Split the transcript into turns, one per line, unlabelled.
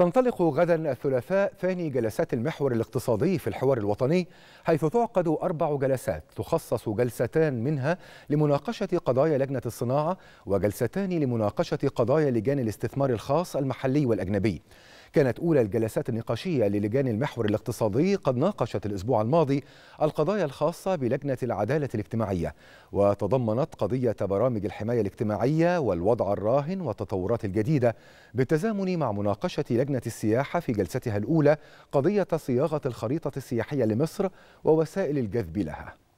تنطلق غدا الثلاثاء ثاني جلسات المحور الاقتصادي في الحوار الوطني حيث تعقد أربع جلسات تخصص جلستان منها لمناقشة قضايا لجنة الصناعة وجلستان لمناقشة قضايا لجان الاستثمار الخاص المحلي والأجنبي كانت أولى الجلسات النقاشية للجان المحور الاقتصادي قد ناقشت الأسبوع الماضي القضايا الخاصة بلجنة العدالة الاجتماعية وتضمنت قضية برامج الحماية الاجتماعية والوضع الراهن والتطورات الجديدة بالتزامن مع مناقشة لجنة السياحة في جلستها الأولى قضية صياغة الخريطة السياحية لمصر ووسائل الجذب لها